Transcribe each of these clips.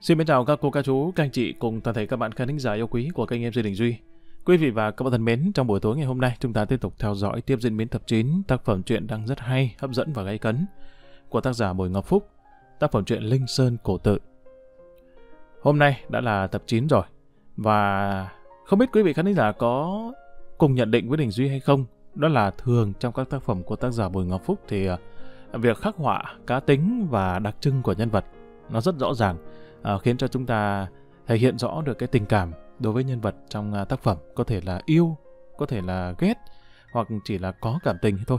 Xin mến chào các cô, các chú, các anh chị cùng toàn thể các bạn khán thính giả yêu quý của kênh em MC Đình Duy. Quý vị và các bạn thân mến, trong buổi tối ngày hôm nay chúng ta tiếp tục theo dõi tiếp diễn biến tập 9 tác phẩm truyện đang rất hay, hấp dẫn và gây cấn của tác giả Bùi Ngọc Phúc, tác phẩm truyện Linh Sơn Cổ Tự. Hôm nay đã là tập 9 rồi và không biết quý vị khán thính giả có cùng nhận định với Đình Duy hay không? Đó là thường trong các tác phẩm của tác giả Bùi Ngọc Phúc thì à, việc khắc họa cá tính và đặc trưng của nhân vật nó rất rõ ràng uh, khiến cho chúng ta thể hiện rõ được cái tình cảm đối với nhân vật trong uh, tác phẩm có thể là yêu có thể là ghét hoặc chỉ là có cảm tình thôi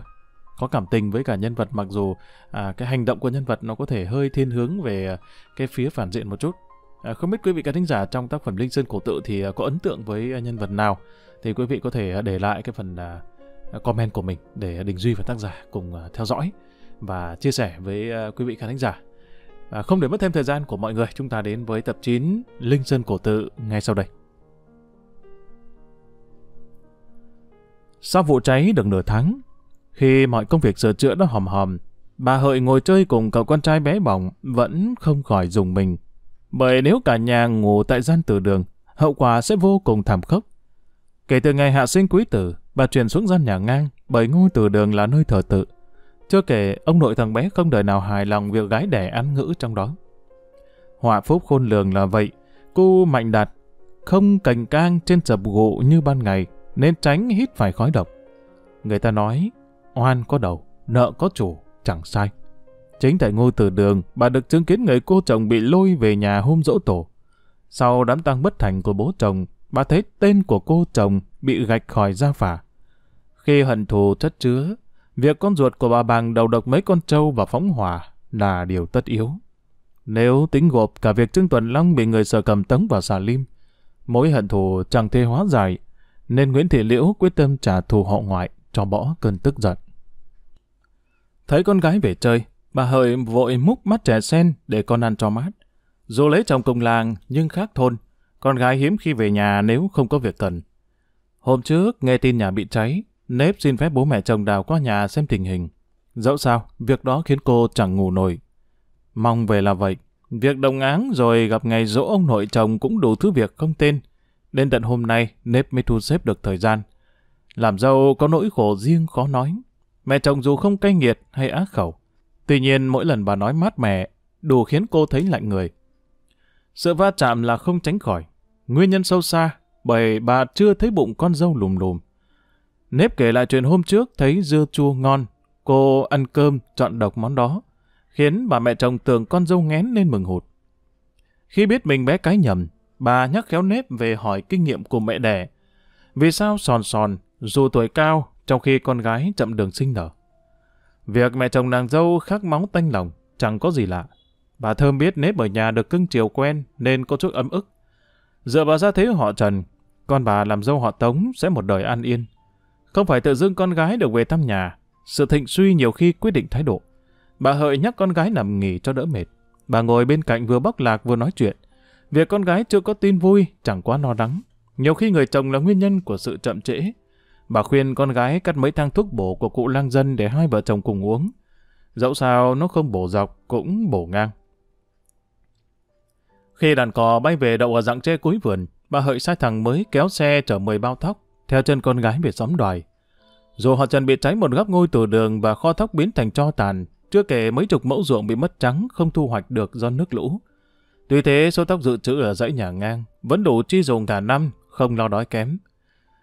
có cảm tình với cả nhân vật mặc dù à, cái hành động của nhân vật nó có thể hơi thiên hướng về cái phía phản diện một chút à, không biết quý vị khán thính giả trong tác phẩm linh sơn cổ tự thì à, có ấn tượng với à, nhân vật nào thì quý vị có thể để lại cái phần à, comment của mình để đình duy và tác giả cùng à, theo dõi và chia sẻ với à, quý vị khán thính giả À, không để mất thêm thời gian của mọi người, chúng ta đến với tập 9 Linh Sơn Cổ Tự ngay sau đây. Sau vụ cháy được nửa tháng, khi mọi công việc sửa chữa đã hòm hòm, bà Hợi ngồi chơi cùng cậu con trai bé bỏng vẫn không khỏi dùng mình. Bởi nếu cả nhà ngủ tại gian từ đường, hậu quả sẽ vô cùng thảm khốc. Kể từ ngày hạ sinh quý tử, bà chuyển xuống gian nhà ngang bởi ngôi từ đường là nơi thờ tự. Chưa kể, ông nội thằng bé không đời nào hài lòng việc gái đẻ ăn ngữ trong đó. Họa phúc khôn lường là vậy, cô mạnh đạt, không cành cang trên sập gỗ như ban ngày, nên tránh hít phải khói độc. Người ta nói, oan có đầu, nợ có chủ, chẳng sai. Chính tại ngôi từ đường, bà được chứng kiến người cô chồng bị lôi về nhà hôm dỗ tổ. Sau đám tang bất thành của bố chồng, bà thấy tên của cô chồng bị gạch khỏi gia phả. Khi hận thù chất chứa, Việc con ruột của bà Bàng đầu độc mấy con trâu và phóng hỏa là điều tất yếu. Nếu tính gộp cả việc Trương Tuần Long bị người sợ cầm tấn vào xà lim, mối hận thù chẳng thể hóa giải, nên Nguyễn Thị Liễu quyết tâm trả thù họ ngoại cho bỏ cơn tức giận. Thấy con gái về chơi, bà Hợi vội múc mắt trẻ sen để con ăn cho mát. Dù lấy chồng cùng làng nhưng khác thôn, con gái hiếm khi về nhà nếu không có việc cần. Hôm trước nghe tin nhà bị cháy, Nếp xin phép bố mẹ chồng đào qua nhà xem tình hình. Dẫu sao, việc đó khiến cô chẳng ngủ nổi. Mong về là vậy. Việc đồng áng rồi gặp ngày dỗ ông nội chồng cũng đủ thứ việc không tên. Đến tận hôm nay, Nếp mới thu xếp được thời gian. Làm dâu có nỗi khổ riêng khó nói. Mẹ chồng dù không cay nghiệt hay ác khẩu. Tuy nhiên mỗi lần bà nói mát mẻ, đủ khiến cô thấy lạnh người. Sự va chạm là không tránh khỏi. Nguyên nhân sâu xa, bởi bà chưa thấy bụng con dâu lùm lùm. Nếp kể lại chuyện hôm trước thấy dưa chua ngon, cô ăn cơm chọn độc món đó, khiến bà mẹ chồng tưởng con dâu ngén nên mừng hụt. Khi biết mình bé cái nhầm, bà nhắc khéo nếp về hỏi kinh nghiệm của mẹ đẻ. Vì sao sòn sòn, dù tuổi cao, trong khi con gái chậm đường sinh nở. Việc mẹ chồng nàng dâu khắc máu tanh lòng, chẳng có gì lạ. Bà Thơm biết nếp ở nhà được cưng chiều quen nên có chút ấm ức. Dựa vào gia thế họ Trần, con bà làm dâu họ Tống sẽ một đời an yên. Không phải tự dưng con gái được về thăm nhà, sự thịnh suy nhiều khi quyết định thái độ. Bà Hợi nhắc con gái nằm nghỉ cho đỡ mệt. Bà ngồi bên cạnh vừa bóc lạc vừa nói chuyện. Việc con gái chưa có tin vui chẳng quá no đắng. Nhiều khi người chồng là nguyên nhân của sự chậm trễ. Bà khuyên con gái cắt mấy thang thuốc bổ của cụ lang dân để hai vợ chồng cùng uống. Dẫu sao nó không bổ dọc cũng bổ ngang. Khi đàn cò bay về đậu ở dạng tre cuối vườn, bà Hợi sai thằng mới kéo xe chở 10 bao thóc theo chân con gái về xóm đòi, Dù họ Trần bị cháy một góc ngôi từ đường và kho thóc biến thành tro tàn, chưa kể mấy chục mẫu ruộng bị mất trắng không thu hoạch được do nước lũ. Tuy thế, số tóc dự trữ ở dãy nhà ngang vẫn đủ chi dùng cả năm, không lo đói kém.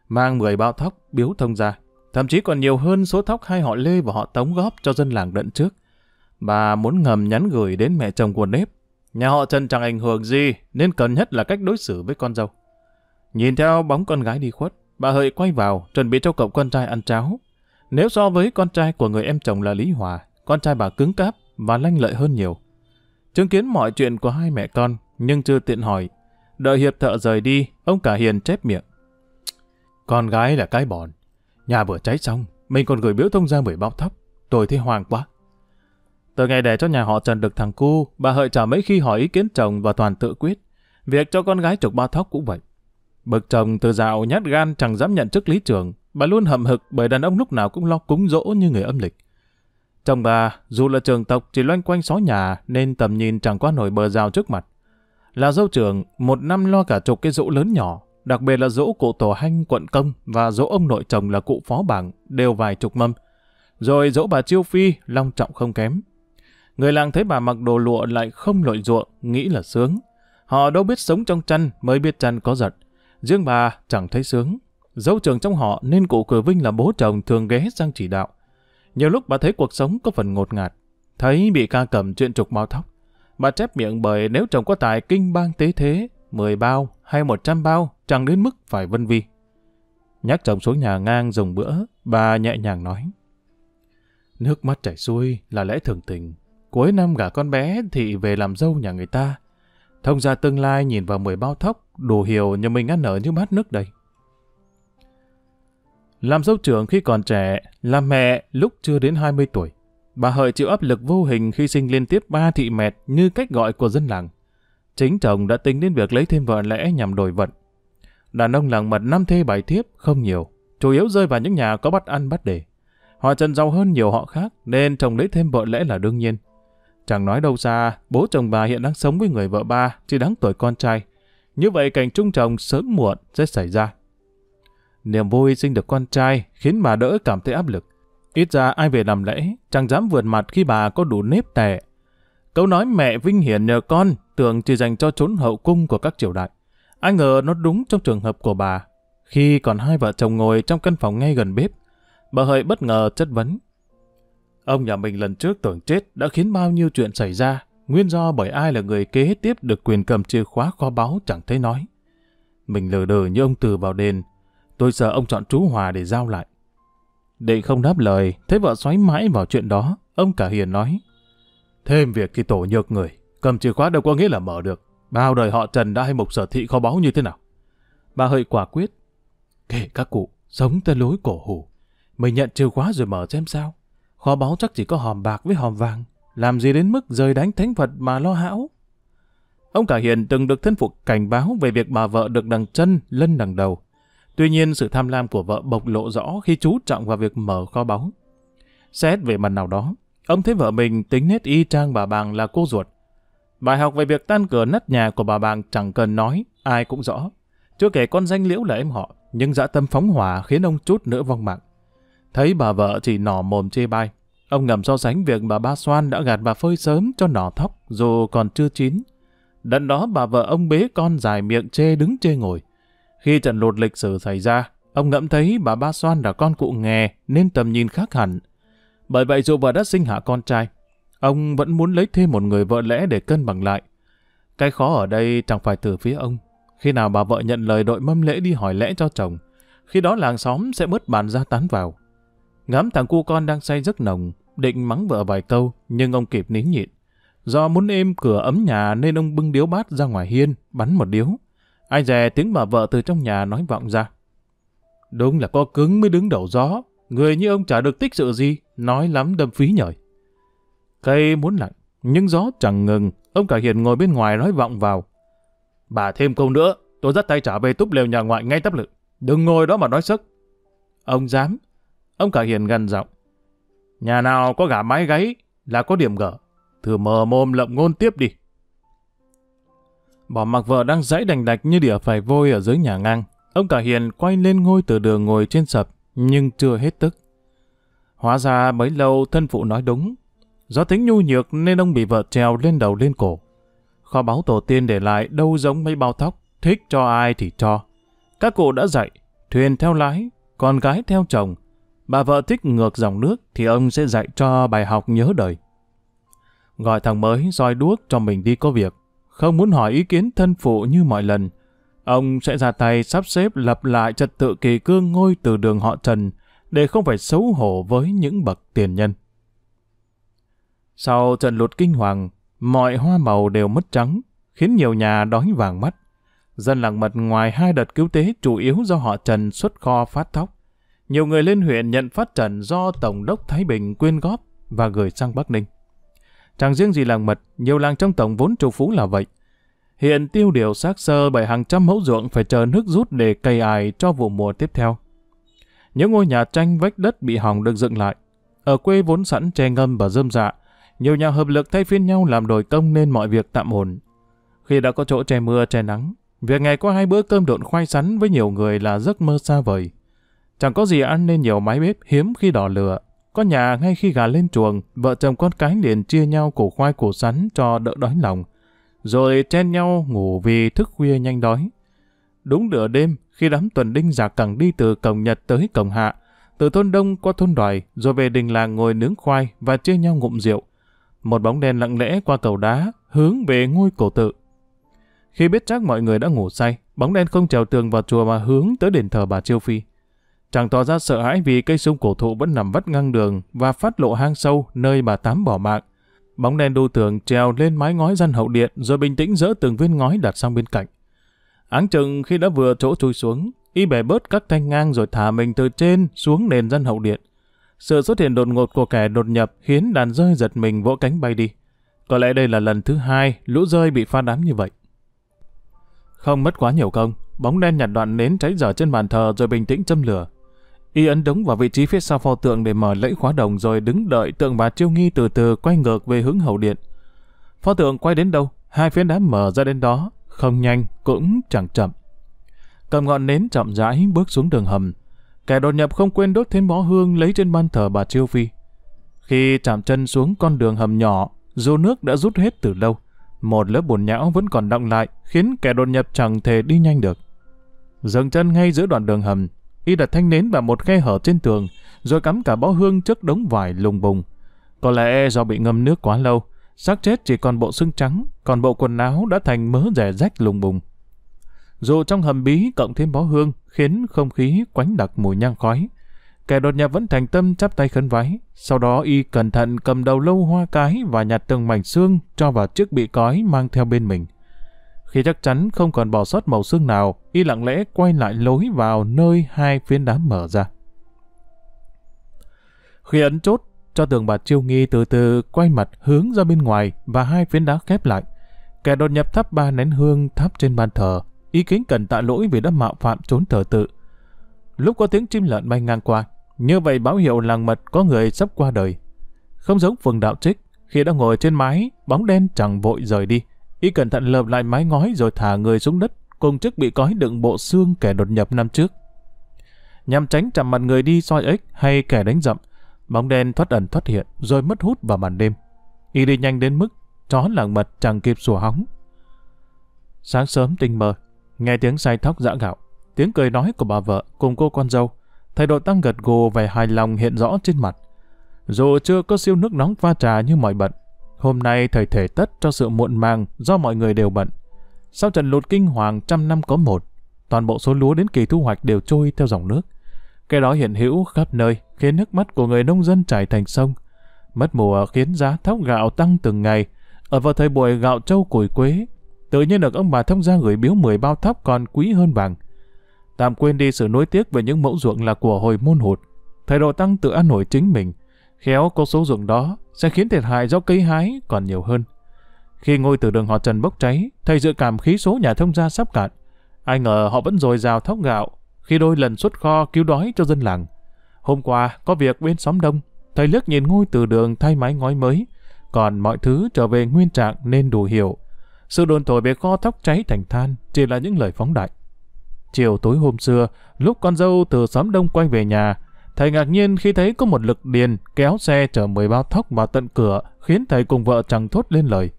Mang 10 bao thóc biếu thông ra, thậm chí còn nhiều hơn số thóc hai họ Lê và họ Tống góp cho dân làng đận trước. Bà muốn ngầm nhắn gửi đến mẹ chồng của nếp. Nhà họ Trần chẳng ảnh hưởng gì nên cần nhất là cách đối xử với con dâu. Nhìn theo bóng con gái đi khuất, Bà Hợi quay vào, chuẩn bị cho cậu con trai ăn cháo. Nếu so với con trai của người em chồng là Lý Hòa, con trai bà cứng cáp và lanh lợi hơn nhiều. Chứng kiến mọi chuyện của hai mẹ con, nhưng chưa tiện hỏi. Đợi hiệp thợ rời đi, ông cả hiền chép miệng. Con gái là cái bòn. Nhà vừa cháy xong, mình còn gửi biểu thông ra mười bao thấp, Tôi thấy hoàng quá. Từ ngày đẻ cho nhà họ Trần được thằng cu, bà Hợi chả mấy khi hỏi ý kiến chồng và toàn tự quyết. Việc cho con gái chục ba thóc cũng vậy. Bực chồng từ dạo nhát gan chẳng dám nhận chức lý trưởng, bà luôn hậm hực bởi đàn ông lúc nào cũng lo cúng dỗ như người âm lịch. Chồng bà, dù là trường tộc chỉ loanh quanh xó nhà nên tầm nhìn chẳng qua nổi bờ rào trước mặt. Là dâu trưởng, một năm lo cả chục cái dỗ lớn nhỏ, đặc biệt là dỗ cụ tổ hanh quận công và dỗ ông nội chồng là cụ phó bảng đều vài chục mâm. Rồi dỗ bà Chiêu Phi, long trọng không kém. Người làng thấy bà mặc đồ lụa lại không lội ruộng, nghĩ là sướng. Họ đâu biết sống trong chăn mới biết chăn có giật. Riêng bà chẳng thấy sướng. Dẫu trường trong họ nên cụ Cửa Vinh là bố chồng thường ghé sang chỉ đạo. Nhiều lúc bà thấy cuộc sống có phần ngột ngạt. Thấy bị ca cầm chuyện trục bao thóc Bà chép miệng bởi nếu chồng có tài kinh bang tế thế, 10 bao hay 100 bao chẳng đến mức phải vân vi. Nhắc chồng xuống nhà ngang dùng bữa, bà nhẹ nhàng nói. Nước mắt chảy xuôi là lẽ thường tình. Cuối năm gả con bé thì về làm dâu nhà người ta. Thông gia tương lai nhìn vào mười bao thóc, đủ hiểu nhà mình ăn nở như bát nước đây. Làm dâu trưởng khi còn trẻ, làm mẹ lúc chưa đến 20 tuổi. Bà Hợi chịu áp lực vô hình khi sinh liên tiếp ba thị mẹt như cách gọi của dân làng. Chính chồng đã tính đến việc lấy thêm vợ lẽ nhằm đổi vận. Đàn ông làng mật năm thê bài thiếp không nhiều, chủ yếu rơi vào những nhà có bắt ăn bắt đề. Họ trần giàu hơn nhiều họ khác nên chồng lấy thêm vợ lẽ là đương nhiên. Chẳng nói đâu xa, bố chồng bà hiện đang sống với người vợ ba, chỉ đáng tuổi con trai. Như vậy cảnh chung chồng sớm muộn sẽ xảy ra. Niềm vui sinh được con trai khiến bà đỡ cảm thấy áp lực. Ít ra ai về làm lễ, chẳng dám vượt mặt khi bà có đủ nếp tẻ. Câu nói mẹ vinh hiển nhờ con tưởng chỉ dành cho trốn hậu cung của các triều đại. Ai ngờ nó đúng trong trường hợp của bà. Khi còn hai vợ chồng ngồi trong căn phòng ngay gần bếp, bà hơi bất ngờ chất vấn. Ông nhà mình lần trước tưởng chết đã khiến bao nhiêu chuyện xảy ra, nguyên do bởi ai là người kế tiếp được quyền cầm chìa khóa kho báu chẳng thấy nói. Mình lờ đờ như ông từ vào đền, tôi sợ ông chọn chú Hòa để giao lại. Định không đáp lời, thấy vợ xoáy mãi vào chuyện đó, ông cả hiền nói. Thêm việc khi tổ nhược người, cầm chìa khóa đâu có nghĩa là mở được. Bao đời họ Trần đã hay mục sở thị kho báu như thế nào? Bà hơi quả quyết. Kể các cụ, sống tên lối cổ hủ. Mình nhận chìa khóa rồi mở xem sao. Kho báu chắc chỉ có hòm bạc với hòm vàng, làm gì đến mức rời đánh thánh Phật mà lo hão. Ông Cả Hiền từng được thân phục cảnh báo về việc bà vợ được đằng chân lân đằng đầu. Tuy nhiên sự tham lam của vợ bộc lộ rõ khi chú trọng vào việc mở kho báu. Xét về mặt nào đó, ông thấy vợ mình tính nét y trang bà Bàng là cô ruột. Bài học về việc tan cửa nát nhà của bà Bàng chẳng cần nói, ai cũng rõ. Chưa kể con danh liễu là em họ, nhưng dã tâm phóng hỏa khiến ông chút nữa vong mạng. Thấy bà vợ chỉ nỏ mồm chê bai, ông ngầm so sánh việc bà ba Soan đã gạt bà phơi sớm cho nỏ thóc dù còn chưa chín. Đận đó bà vợ ông bế con dài miệng chê đứng chê ngồi. Khi trận lụt lịch sử xảy ra, ông ngẫm thấy bà ba Soan là con cụ nghè nên tầm nhìn khác hẳn. Bởi vậy dù bà đã sinh hạ con trai, ông vẫn muốn lấy thêm một người vợ lẽ để cân bằng lại. Cái khó ở đây chẳng phải từ phía ông. Khi nào bà vợ nhận lời đội mâm lễ đi hỏi lẽ cho chồng, khi đó làng xóm sẽ bớt bàn ra tán vào. Ngắm thằng cu con đang say giấc nồng, định mắng vợ vài câu, nhưng ông kịp nín nhịn. Do muốn êm cửa ấm nhà nên ông bưng điếu bát ra ngoài hiên, bắn một điếu. Ai dè tiếng bà vợ từ trong nhà nói vọng ra. Đúng là có cứng mới đứng đầu gió, người như ông chả được tích sự gì, nói lắm đâm phí nhời Cây muốn lạnh, nhưng gió chẳng ngừng, ông cả hiền ngồi bên ngoài nói vọng vào. Bà thêm câu nữa, tôi dắt tay trả về túp lều nhà ngoại ngay tấp lực. Đừng ngồi đó mà nói sức. Ông dám, Ông cả hiền gằn giọng. Nhà nào có gả mái gáy là có điểm gở. Thử mờ mồm lậm ngôn tiếp đi. Bỏ mặc vợ đang dãy đành đạch như đỉa phải vôi ở dưới nhà ngang. Ông cả hiền quay lên ngôi từ đường ngồi trên sập, nhưng chưa hết tức. Hóa ra mấy lâu thân phụ nói đúng. Do tính nhu nhược nên ông bị vợ trèo lên đầu lên cổ. Kho báu tổ tiên để lại đâu giống mấy bao tóc, thích cho ai thì cho. Các cụ đã dạy, thuyền theo lái, con gái theo chồng, Bà vợ thích ngược dòng nước thì ông sẽ dạy cho bài học nhớ đời. Gọi thằng mới soi đuốc cho mình đi có việc. Không muốn hỏi ý kiến thân phụ như mọi lần. Ông sẽ ra tay sắp xếp lập lại trật tự kỳ cương ngôi từ đường họ Trần để không phải xấu hổ với những bậc tiền nhân. Sau trận lụt kinh hoàng, mọi hoa màu đều mất trắng, khiến nhiều nhà đói vàng mắt. Dân làng mật ngoài hai đợt cứu tế chủ yếu do họ Trần xuất kho phát thóc, nhiều người lên huyện nhận phát trần do Tổng đốc Thái Bình quyên góp và gửi sang Bắc Ninh. Chẳng riêng gì làng mật, nhiều làng trong tổng vốn trù phú là vậy. Hiện tiêu điều xác sơ bởi hàng trăm mẫu ruộng phải chờ nước rút để cày ải cho vụ mùa tiếp theo. Những ngôi nhà tranh vách đất bị hỏng được dựng lại. Ở quê vốn sẵn che ngâm và dơm dạ, nhiều nhà hợp lực thay phiên nhau làm đổi công nên mọi việc tạm ổn. Khi đã có chỗ che mưa che nắng, việc ngày có hai bữa cơm độn khoai sắn với nhiều người là giấc mơ xa vời. Chẳng có gì ăn nên nhiều máy bếp hiếm khi đỏ lửa. Có nhà ngay khi gà lên chuồng, vợ chồng con cái liền chia nhau củ khoai củ sắn cho đỡ đói lòng. Rồi chen nhau ngủ vì thức khuya nhanh đói. Đúng nửa đêm, khi đám tuần đinh giả cẳng đi từ cổng Nhật tới cổng Hạ, từ thôn Đông qua thôn Đoài, rồi về đình làng ngồi nướng khoai và chia nhau ngụm rượu. Một bóng đen lặng lẽ qua cầu đá, hướng về ngôi cổ tự. Khi biết chắc mọi người đã ngủ say, bóng đen không trèo tường vào chùa mà hướng tới đền thờ bà Chiêu Phi. Chàng tỏ ra sợ hãi vì cây sung cổ thụ vẫn nằm vắt ngang đường và phát lộ hang sâu nơi bà Tám bỏ mạng. Bóng đen đu tường treo lên mái ngói gian hậu điện rồi bình tĩnh dỡ từng viên ngói đặt sang bên cạnh. Áng chừng khi đã vừa chỗ chui xuống, y bẻ bớt các thanh ngang rồi thả mình từ trên xuống nền gian hậu điện. Sự xuất hiện đột ngột của kẻ đột nhập khiến đàn rơi giật mình vỗ cánh bay đi. Có lẽ đây là lần thứ hai lũ rơi bị pha đám như vậy. Không mất quá nhiều công, bóng đen nhặt đoạn nến cháy dở trên bàn thờ rồi bình tĩnh châm lửa. Y ấn đúng vào vị trí phía sau pho tượng để mở lẫy khóa đồng rồi đứng đợi tượng bà Chiêu Nghi từ từ quay ngược về hướng hậu điện. Pho tượng quay đến đâu, hai phiến đá mở ra đến đó, không nhanh cũng chẳng chậm. Cầm ngọn nến chậm rãi bước xuống đường hầm. Kẻ đột nhập không quên đốt thêm bó hương lấy trên ban thờ bà Chiêu Phi. Khi chạm chân xuống con đường hầm nhỏ, dù nước đã rút hết từ lâu, một lớp bùn nhão vẫn còn đọng lại khiến kẻ đột nhập chẳng thể đi nhanh được. Dừng chân ngay giữa đoạn đường hầm, y đặt thanh nến vào một khe hở trên tường, rồi cắm cả bó hương trước đống vải lùng bùng. Có lẽ do bị ngâm nước quá lâu, xác chết chỉ còn bộ xương trắng, còn bộ quần áo đã thành mớ rẻ rách lùng bùng. Dù trong hầm bí cộng thêm bó hương, khiến không khí quánh đặc mùi nhang khói. Kẻ đột nhập vẫn thành tâm chắp tay khấn vái, sau đó y cẩn thận cầm đầu lâu hoa cái và nhặt từng mảnh xương cho vào chiếc bị cói mang theo bên mình. Khi chắc chắn không còn bỏ sót màu xương nào, y lặng lẽ quay lại lối vào nơi hai phiến đá mở ra. Khi ấn chốt, cho tường bạt chiêu nghi từ từ quay mặt hướng ra bên ngoài và hai phiến đá khép lại. Kẻ đột nhập thắp ba nén hương thắp trên bàn thờ, ý kính cần tạ lỗi vì đã mạo phạm trốn thờ tự. Lúc có tiếng chim lợn bay ngang qua, như vậy báo hiệu làng mật có người sắp qua đời. Không giống phường đạo trích, khi đã ngồi trên mái, bóng đen chẳng vội rời đi. Y cẩn thận lợp lại mái ngói rồi thả người xuống đất, cùng chiếc bị cói đựng bộ xương kẻ đột nhập năm trước. Nhằm tránh chạm mặt người đi soi ếch hay kẻ đánh dậm, bóng đen thoát ẩn thoát hiện rồi mất hút vào màn đêm. Y đi nhanh đến mức chó làng mật chẳng kịp sủa hóng. Sáng sớm tinh mơ, nghe tiếng say thóc dã gạo, tiếng cười nói của bà vợ cùng cô con dâu, thầy đội tăng gật gù vẻ hài lòng hiện rõ trên mặt. Dù chưa có siêu nước nóng pha trà như mọi bận, Hôm nay thầy thể tất cho sự muộn màng do mọi người đều bận. Sau trận lụt kinh hoàng trăm năm có một, toàn bộ số lúa đến kỳ thu hoạch đều trôi theo dòng nước. Cái đó hiện hữu khắp nơi, khiến nước mắt của người nông dân chảy thành sông. Mất mùa khiến giá thóc gạo tăng từng ngày. Ở vào thời buổi gạo trâu củi quế, tự nhiên được ông bà thông gia gửi biếu 10 bao thóc còn quý hơn vàng. Tạm quên đi sự nối tiếc về những mẫu ruộng là của hồi môn hụt. Thái độ tăng tự ăn nổi chính mình – Khéo có số ruộng đó sẽ khiến thiệt hại do cây hái còn nhiều hơn. Khi ngôi từ đường họ Trần bốc cháy, thầy dự cảm khí số nhà thông gia sắp cạn. Ai ngờ họ vẫn dồi dào thóc gạo, khi đôi lần xuất kho cứu đói cho dân làng. Hôm qua, có việc bên xóm đông, thầy lướt nhìn ngôi từ đường thay mái ngói mới, còn mọi thứ trở về nguyên trạng nên đủ hiểu. Sự đồn thổi về kho thóc cháy thành than chỉ là những lời phóng đại. Chiều tối hôm xưa, lúc con dâu từ xóm đông quay về nhà, Thầy ngạc nhiên khi thấy có một lực điền kéo xe chở 10 bao thóc vào tận cửa, khiến thầy cùng vợ chẳng thốt lên lời.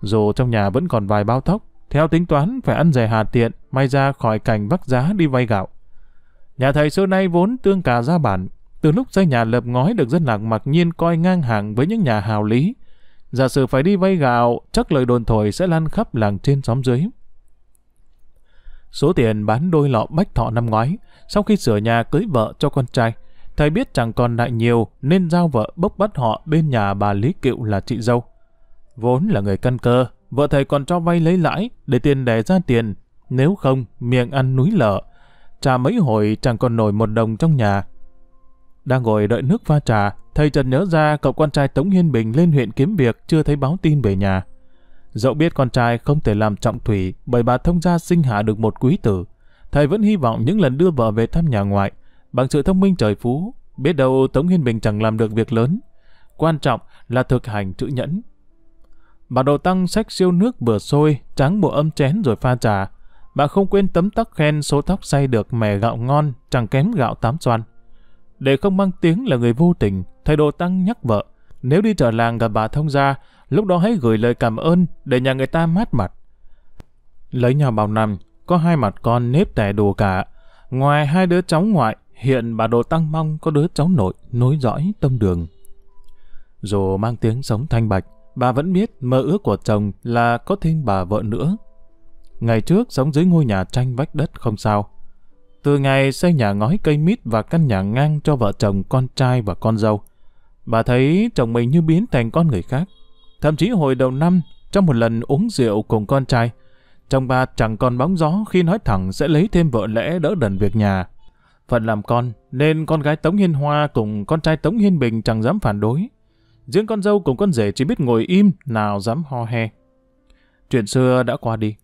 Dù trong nhà vẫn còn vài bao thóc, theo tính toán phải ăn rẻ hà tiện, may ra khỏi cảnh vắt giá đi vay gạo. Nhà thầy xưa nay vốn tương cà gia bản, từ lúc xây nhà lập ngói được dân lạc mặc nhiên coi ngang hàng với những nhà hào lý. Giả sử phải đi vay gạo, chắc lời đồn thổi sẽ lan khắp làng trên xóm dưới. Số tiền bán đôi lọ bách thọ năm ngoái, sau khi sửa nhà cưới vợ cho con trai, Thầy biết chẳng còn lại nhiều nên giao vợ bốc bắt họ bên nhà bà Lý Cựu là chị dâu. Vốn là người căn cơ, vợ thầy còn cho vay lấy lãi để tiền đẻ ra tiền, nếu không miệng ăn núi lở. Trà mấy hồi chẳng còn nổi một đồng trong nhà. Đang ngồi đợi nước pha trà, thầy chợt nhớ ra cậu con trai Tống Hiên Bình lên huyện kiếm việc chưa thấy báo tin về nhà. Dẫu biết con trai không thể làm trọng thủy bởi bà thông gia sinh hạ được một quý tử, thầy vẫn hy vọng những lần đưa vợ về thăm nhà ngoại, Bằng sự thông minh trời phú, biết đâu Tống Hiên Bình chẳng làm được việc lớn. Quan trọng là thực hành chữ nhẫn. Bà đồ tăng sách siêu nước vừa sôi, trắng bộ âm chén rồi pha trà. Bà không quên tấm tắc khen số tóc say được mè gạo ngon, chẳng kém gạo tám xoan. Để không mang tiếng là người vô tình, thầy đồ tăng nhắc vợ. Nếu đi trở làng gặp bà thông gia, lúc đó hãy gửi lời cảm ơn để nhà người ta mát mặt. Lấy nhà bao năm có hai mặt con nếp tẻ đồ cả. Ngoài hai đứa cháu ngoại, Hiện bà Đồ Tăng Mong có đứa cháu nội nối dõi tông đường. Dù mang tiếng sống thanh bạch, bà vẫn biết mơ ước của chồng là có thêm bà vợ nữa. Ngày trước sống dưới ngôi nhà tranh vách đất không sao. Từ ngày xây nhà ngói cây mít và căn nhà ngang cho vợ chồng con trai và con dâu, bà thấy chồng mình như biến thành con người khác. Thậm chí hồi đầu năm, trong một lần uống rượu cùng con trai, chồng bà chẳng còn bóng gió khi nói thẳng sẽ lấy thêm vợ lẽ đỡ đần việc nhà Phận làm con, nên con gái Tống Hiên Hoa cùng con trai Tống Hiên Bình chẳng dám phản đối. Riêng con dâu cùng con rể chỉ biết ngồi im, nào dám ho he. Chuyện xưa đã qua đi.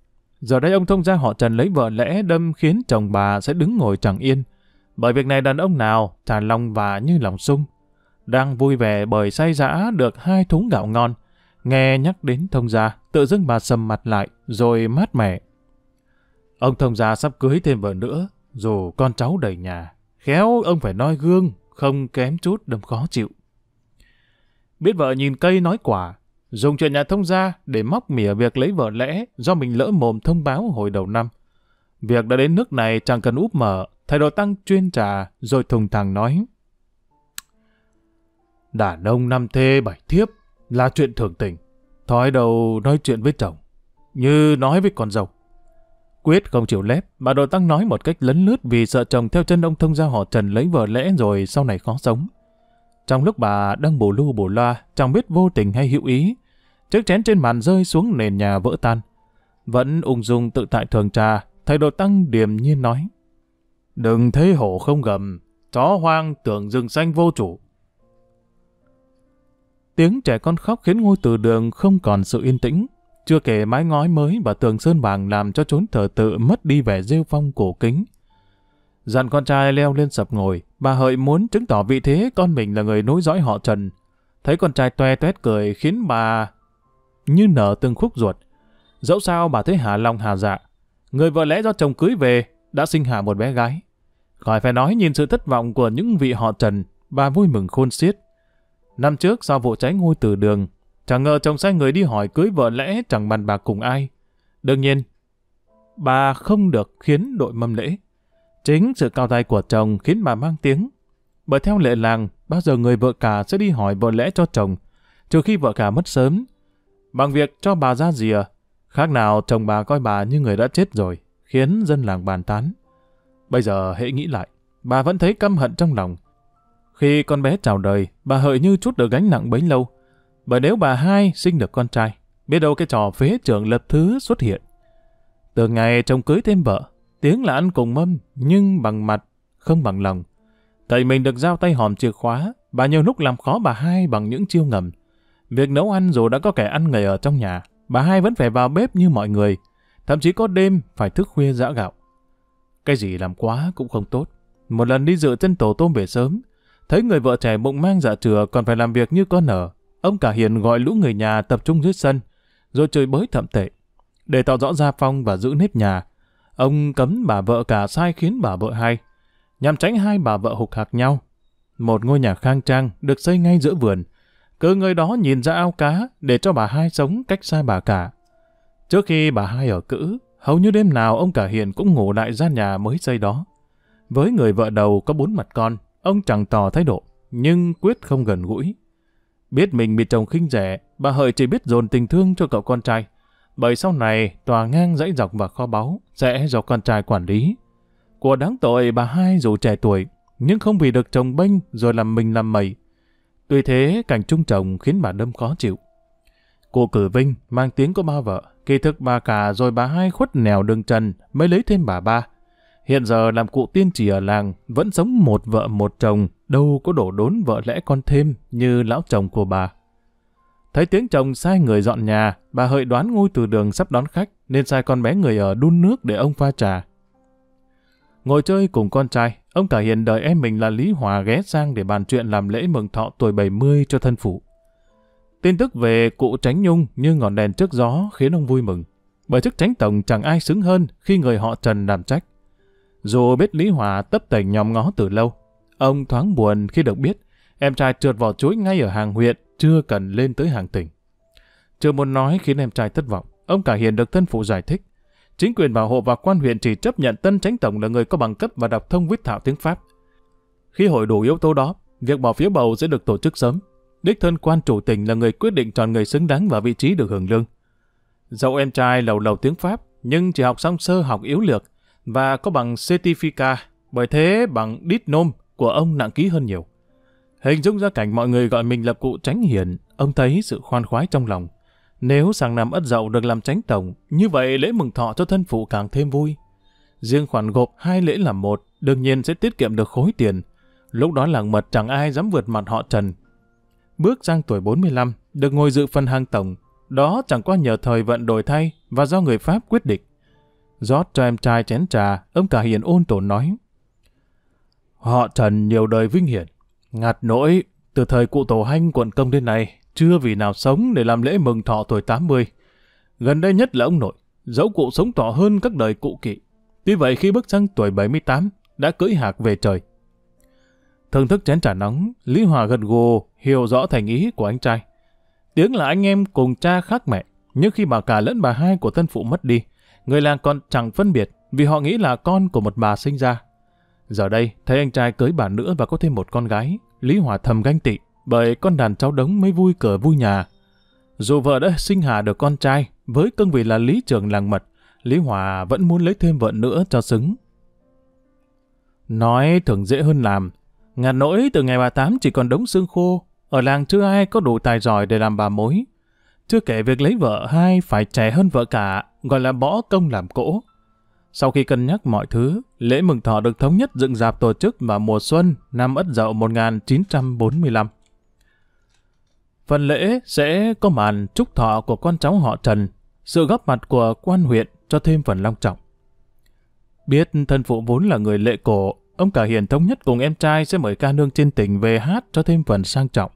Giờ đây ông thông gia họ Trần lấy vợ lẽ đâm khiến chồng bà sẽ đứng ngồi chẳng yên. Bởi việc này đàn ông nào trả lòng và như lòng sung. Đang vui vẻ bởi say giã được hai thúng gạo ngon. Nghe nhắc đến thông gia, tự dưng bà sầm mặt lại, rồi mát mẻ. Ông thông gia sắp cưới thêm vợ nữa, dù con cháu đầy nhà, khéo ông phải noi gương, không kém chút đâm khó chịu. Biết vợ nhìn cây nói quả, dùng chuyện nhà thông gia để móc mỉa việc lấy vợ lẽ do mình lỡ mồm thông báo hồi đầu năm. Việc đã đến nước này chẳng cần úp mở, thầy đồ tăng chuyên trà rồi thùng thẳng nói. Đàn ông năm thê bảy thiếp là chuyện thường tình, thói đầu nói chuyện với chồng, như nói với con dâu. Quyết không chịu lép, bà đội tăng nói một cách lấn lướt vì sợ chồng theo chân ông thông gia họ Trần lấy vợ lẽ rồi sau này khó sống. Trong lúc bà đang bù lu bù loa, chẳng biết vô tình hay hữu ý, chiếc chén trên bàn rơi xuống nền nhà vỡ tan. Vẫn ung dung tự tại thường trà, thầy đội tăng điềm nhiên nói. Đừng thấy hổ không gầm, chó hoang tưởng rừng xanh vô chủ. Tiếng trẻ con khóc khiến ngôi từ đường không còn sự yên tĩnh. Chưa kể mái ngói mới và tường sơn vàng làm cho chốn thờ tự mất đi vẻ rêu phong cổ kính. Dặn con trai leo lên sập ngồi, bà hợi muốn chứng tỏ vị thế con mình là người nối dõi họ Trần. Thấy con trai toe toét cười khiến bà như nở từng khúc ruột. Dẫu sao bà thấy hà lòng hà dạ. Người vợ lẽ do chồng cưới về đã sinh hạ một bé gái. Khỏi phải nói nhìn sự thất vọng của những vị họ Trần, bà vui mừng khôn xiết. Năm trước sau vụ cháy ngôi từ đường, Chẳng ngờ chồng sai người đi hỏi cưới vợ lẽ chẳng bàn bạc cùng ai. Đương nhiên, bà không được khiến đội mâm lễ. Chính sự cao tay của chồng khiến bà mang tiếng. Bởi theo lệ làng, bao giờ người vợ cả sẽ đi hỏi vợ lẽ cho chồng, trừ khi vợ cả mất sớm. Bằng việc cho bà ra rìa, khác nào chồng bà coi bà như người đã chết rồi, khiến dân làng bàn tán. Bây giờ hãy nghĩ lại, bà vẫn thấy căm hận trong lòng. Khi con bé chào đời, bà hợi như chút được gánh nặng bấy lâu, và nếu bà hai sinh được con trai, biết đâu cái trò phế trưởng lập thứ xuất hiện. Từ ngày chồng cưới thêm vợ, tiếng là ăn cùng mâm, nhưng bằng mặt, không bằng lòng. Cậy mình được giao tay hòm chìa khóa, bà nhiều lúc làm khó bà hai bằng những chiêu ngầm. Việc nấu ăn dù đã có kẻ ăn người ở trong nhà, bà hai vẫn phải vào bếp như mọi người, thậm chí có đêm phải thức khuya giã gạo. Cái gì làm quá cũng không tốt. Một lần đi dự chân tổ tôm về sớm, thấy người vợ trẻ bụng mang dạ chừa còn phải làm việc như con nở, ông cả hiền gọi lũ người nhà tập trung dưới sân, rồi chơi bới thậm tệ. Để tạo rõ gia phong và giữ nếp nhà, ông cấm bà vợ cả sai khiến bà vợ hay, nhằm tránh hai bà vợ hục hạc nhau. Một ngôi nhà khang trang được xây ngay giữa vườn, cứ người đó nhìn ra ao cá để cho bà hai sống cách xa bà cả. Trước khi bà hai ở cữ, hầu như đêm nào ông cả hiền cũng ngủ lại gian nhà mới xây đó. Với người vợ đầu có bốn mặt con, ông chẳng tỏ thái độ, nhưng quyết không gần gũi, Biết mình bị chồng khinh rẻ, bà Hợi chỉ biết dồn tình thương cho cậu con trai. Bởi sau này, tòa ngang dãy dọc và kho báu sẽ do con trai quản lý. Của đáng tội bà hai dù trẻ tuổi, nhưng không vì được chồng bênh rồi làm mình làm mẩy. Tuy thế, cảnh chung chồng khiến bà đâm khó chịu. Cô cử Vinh mang tiếng của ba vợ, kỳ thực bà cả rồi bà hai khuất nẻo đường trần mới lấy thêm bà ba. Hiện giờ làm cụ tiên trì ở làng, vẫn sống một vợ một chồng, đâu có đổ đốn vợ lẽ con thêm như lão chồng của bà. Thấy tiếng chồng sai người dọn nhà, bà hợi đoán ngôi từ đường sắp đón khách, nên sai con bé người ở đun nước để ông pha trà. Ngồi chơi cùng con trai, ông cả hiền đợi em mình là Lý Hòa ghé sang để bàn chuyện làm lễ mừng thọ tuổi 70 cho thân phụ. Tin tức về cụ Tránh Nhung như ngọn đèn trước gió khiến ông vui mừng, bởi chức Tránh Tổng chẳng ai xứng hơn khi người họ Trần làm trách. Dù biết Lý Hòa tấp tẩy nhòm ngó từ lâu, ông thoáng buồn khi được biết em trai trượt vỏ chuối ngay ở hàng huyện, chưa cần lên tới hàng tỉnh. Chưa muốn nói khiến em trai thất vọng, ông cả hiền được thân phụ giải thích. Chính quyền bảo hộ và quan huyện chỉ chấp nhận tân tránh tổng là người có bằng cấp và đọc thông viết thạo tiếng Pháp. Khi hội đủ yếu tố đó, việc bỏ phiếu bầu sẽ được tổ chức sớm. Đích thân quan chủ tỉnh là người quyết định chọn người xứng đáng và vị trí được hưởng lương. Dẫu em trai lầu lầu tiếng Pháp, nhưng chỉ học xong sơ học yếu lược, và có bằng Certifica, bởi thế bằng đít nôm của ông nặng ký hơn nhiều. Hình dung ra cảnh mọi người gọi mình là cụ tránh hiển, ông thấy sự khoan khoái trong lòng. Nếu sang năm ất dậu được làm tránh tổng, như vậy lễ mừng thọ cho thân phụ càng thêm vui. Riêng khoản gộp hai lễ làm một, đương nhiên sẽ tiết kiệm được khối tiền. Lúc đó làng mật chẳng ai dám vượt mặt họ Trần. Bước sang tuổi 45, được ngồi dự phân hàng tổng, đó chẳng qua nhờ thời vận đổi thay và do người Pháp quyết định rót cho em trai chén trà, ông cả hiền ôn tồn nói. Họ trần nhiều đời vinh hiển, ngặt nỗi từ thời cụ tổ hanh quận công đến nay, chưa vì nào sống để làm lễ mừng thọ tuổi 80. Gần đây nhất là ông nội, dẫu cụ sống thọ hơn các đời cụ kỵ. Tuy vậy khi bước sang tuổi 78, đã cưỡi hạc về trời. Thưởng thức chén trà nóng, Lý Hòa gần gù hiểu rõ thành ý của anh trai. Tiếng là anh em cùng cha khác mẹ, nhưng khi bà cả lẫn bà hai của thân phụ mất đi, người làng còn chẳng phân biệt vì họ nghĩ là con của một bà sinh ra. Giờ đây, thấy anh trai cưới bà nữa và có thêm một con gái, Lý Hòa thầm ganh tị, bởi con đàn cháu đống mới vui cờ vui nhà. Dù vợ đã sinh hạ được con trai, với cương vị là lý trưởng làng mật, Lý Hòa vẫn muốn lấy thêm vợ nữa cho xứng. Nói thường dễ hơn làm, ngàn nỗi từ ngày bà Tám chỉ còn đống xương khô, ở làng chưa ai có đủ tài giỏi để làm bà mối. Chưa kể việc lấy vợ hai phải trẻ hơn vợ cả gọi là bỏ công làm cỗ. Sau khi cân nhắc mọi thứ, lễ mừng thọ được thống nhất dựng dạp tổ chức vào mùa xuân năm Ất Dậu 1945. Phần lễ sẽ có màn chúc thọ của con cháu họ Trần, sự góp mặt của quan huyện cho thêm phần long trọng. Biết thân phụ vốn là người lệ cổ, ông cả hiền thống nhất cùng em trai sẽ mời ca nương trên tỉnh về hát cho thêm phần sang trọng.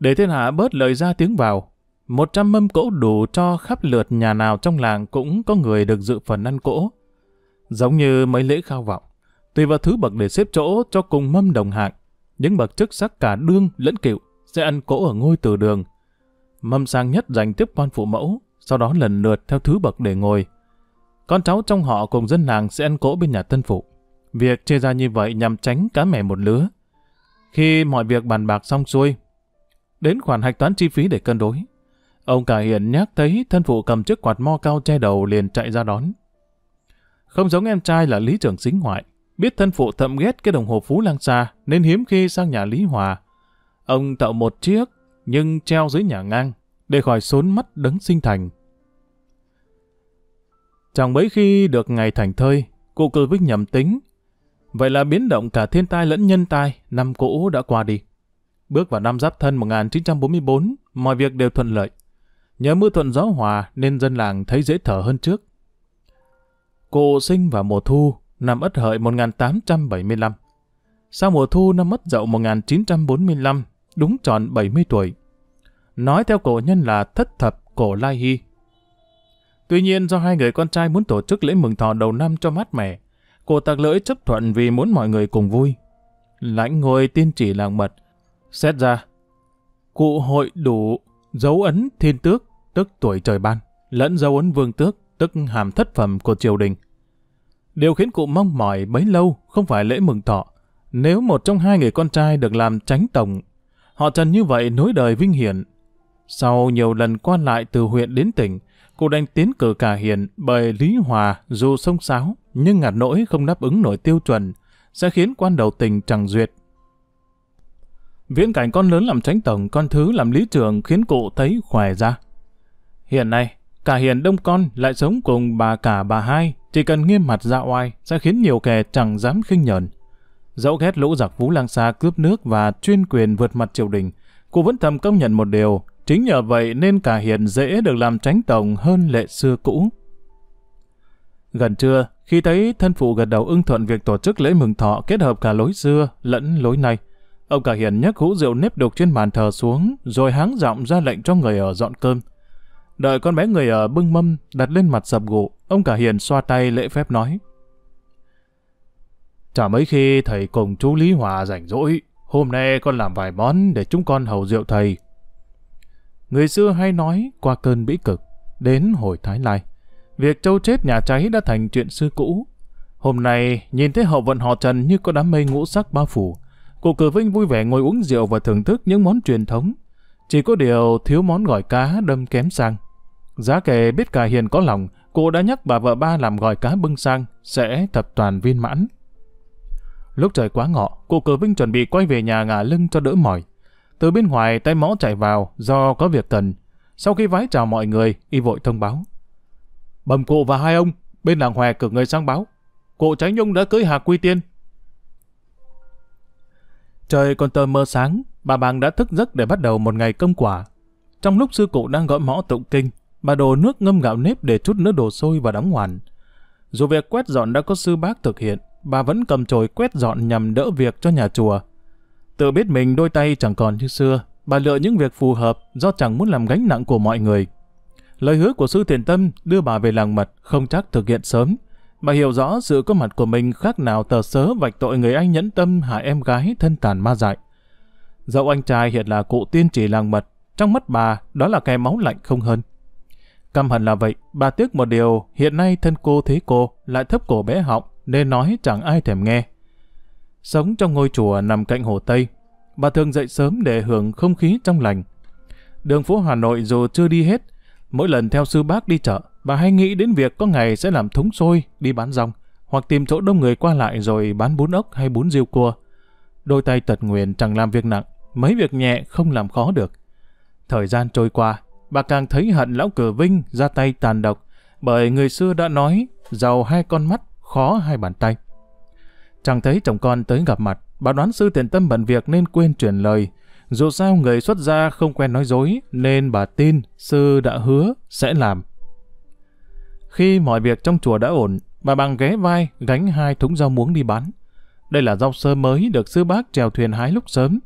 Để thiên hạ bớt lời ra tiếng vào, một trăm mâm cỗ đủ cho khắp lượt nhà nào trong làng cũng có người được dự phần ăn cỗ. Giống như mấy lễ khao vọng, tùy vào thứ bậc để xếp chỗ cho cùng mâm đồng hạng, những bậc chức sắc cả đương lẫn cựu sẽ ăn cỗ ở ngôi từ đường. Mâm sang nhất dành tiếp quan phụ mẫu, sau đó lần lượt theo thứ bậc để ngồi. Con cháu trong họ cùng dân làng sẽ ăn cỗ bên nhà tân phụ. Việc chia ra như vậy nhằm tránh cá mẻ một lứa. Khi mọi việc bàn bạc xong xuôi, đến khoản hạch toán chi phí để cân đối, Ông cả hiện nhắc thấy thân phụ cầm chiếc quạt mo cao che đầu liền chạy ra đón. Không giống em trai là lý Trường xính ngoại, biết thân phụ thậm ghét cái đồng hồ phú lang xa nên hiếm khi sang nhà Lý Hòa. Ông tạo một chiếc nhưng treo dưới nhà ngang để khỏi xốn mắt đấng sinh thành. Chẳng mấy khi được ngày thành thơi, cụ cư với nhầm tính. Vậy là biến động cả thiên tai lẫn nhân tai, năm cũ đã qua đi. Bước vào năm giáp thân 1944, mọi việc đều thuận lợi. Nhờ mưa thuận gió hòa nên dân làng thấy dễ thở hơn trước. Cô sinh vào mùa thu năm Ất Hợi 1875. Sau mùa thu năm Ất Dậu 1945, đúng tròn 70 tuổi. Nói theo cổ nhân là thất thập cổ Lai Hy. Tuy nhiên do hai người con trai muốn tổ chức lễ mừng thọ đầu năm cho mát mẻ, cô tạc lưỡi chấp thuận vì muốn mọi người cùng vui. Lãnh ngồi tiên chỉ làng mật. Xét ra, cụ hội đủ dấu ấn thiên tước tức tuổi trời ban, lẫn dấu ấn vương tước, tức hàm thất phẩm của triều đình. Điều khiến cụ mong mỏi bấy lâu không phải lễ mừng thọ. Nếu một trong hai người con trai được làm tránh tổng, họ trần như vậy nối đời vinh hiển. Sau nhiều lần qua lại từ huyện đến tỉnh, cụ đành tiến cử cả hiền bởi Lý Hòa dù sông sáo, nhưng ngặt nỗi không đáp ứng nổi tiêu chuẩn, sẽ khiến quan đầu tình chẳng duyệt. Viễn cảnh con lớn làm tránh tổng, con thứ làm lý trưởng khiến cụ thấy khỏe ra. Hiện nay, cả hiền đông con lại sống cùng bà cả bà hai, chỉ cần nghiêm mặt ra oai sẽ khiến nhiều kẻ chẳng dám khinh nhờn. Dẫu ghét lũ giặc Vũ Lang Sa cướp nước và chuyên quyền vượt mặt triều đình, cô vẫn thầm công nhận một điều, chính nhờ vậy nên cả hiền dễ được làm tránh tổng hơn lệ xưa cũ. Gần trưa, khi thấy thân phụ gật đầu ưng thuận việc tổ chức lễ mừng thọ kết hợp cả lối xưa lẫn lối này, ông cả hiền nhấc hũ rượu nếp đục trên bàn thờ xuống rồi háng giọng ra lệnh cho người ở dọn cơm. Đợi con bé người ở bưng mâm đặt lên mặt sập gụ, ông cả hiền xoa tay lễ phép nói. Chả mấy khi thầy cùng chú Lý Hòa rảnh rỗi, hôm nay con làm vài món để chúng con hầu rượu thầy. Người xưa hay nói qua cơn bĩ cực, đến hồi Thái Lai. Việc châu chết nhà cháy đã thành chuyện xưa cũ. Hôm nay, nhìn thấy hậu vận họ Trần như có đám mây ngũ sắc bao phủ. Cụ Cử Vinh vui vẻ ngồi uống rượu và thưởng thức những món truyền thống. Chỉ có điều thiếu món gỏi cá đâm kém sang. Giá kể biết cả hiền có lòng, cô đã nhắc bà vợ ba làm gòi cá bưng sang, sẽ thập toàn viên mãn. Lúc trời quá ngọ, cô cờ Vinh chuẩn bị quay về nhà ngả lưng cho đỡ mỏi. Từ bên ngoài tay mõ chạy vào do có việc cần. Sau khi vái chào mọi người, y vội thông báo. Bầm cụ và hai ông, bên làng hòe cử người sang báo. Cụ Tránh Nhung đã cưới Hà Quy Tiên. Trời còn tờ mơ sáng, bà Bàng đã thức giấc để bắt đầu một ngày công quả. Trong lúc sư cụ đang gõ mõ tụng kinh, bà đổ nước ngâm gạo nếp để chút nữa đổ sôi và đóng hoàn. Dù việc quét dọn đã có sư bác thực hiện, bà vẫn cầm chổi quét dọn nhằm đỡ việc cho nhà chùa. Tự biết mình đôi tay chẳng còn như xưa, bà lựa những việc phù hợp do chẳng muốn làm gánh nặng của mọi người. Lời hứa của sư thiền tâm đưa bà về làng mật không chắc thực hiện sớm. Bà hiểu rõ sự có mặt của mình khác nào tờ sớ vạch tội người anh nhẫn tâm hại em gái thân tàn ma dại. Dẫu anh trai hiện là cụ tiên chỉ làng mật, trong mắt bà đó là kẻ máu lạnh không hơn. Căm hận là vậy, bà tiếc một điều, hiện nay thân cô thấy cô, lại thấp cổ bé họng, nên nói chẳng ai thèm nghe. Sống trong ngôi chùa nằm cạnh hồ Tây, bà thường dậy sớm để hưởng không khí trong lành. Đường phố Hà Nội dù chưa đi hết, mỗi lần theo sư bác đi chợ, bà hay nghĩ đến việc có ngày sẽ làm thúng xôi, đi bán rong, hoặc tìm chỗ đông người qua lại rồi bán bún ốc hay bún riêu cua. Đôi tay tật nguyền chẳng làm việc nặng, mấy việc nhẹ không làm khó được. Thời gian trôi qua, bà càng thấy hận lão cửa vinh ra tay tàn độc, bởi người xưa đã nói, giàu hai con mắt, khó hai bàn tay. Chẳng thấy chồng con tới gặp mặt, bà đoán sư thiện tâm bận việc nên quên truyền lời. Dù sao người xuất gia không quen nói dối, nên bà tin sư đã hứa sẽ làm. Khi mọi việc trong chùa đã ổn, bà bằng ghé vai gánh hai thúng rau muống đi bán. Đây là rau sơ mới được sư bác trèo thuyền hái lúc sớm,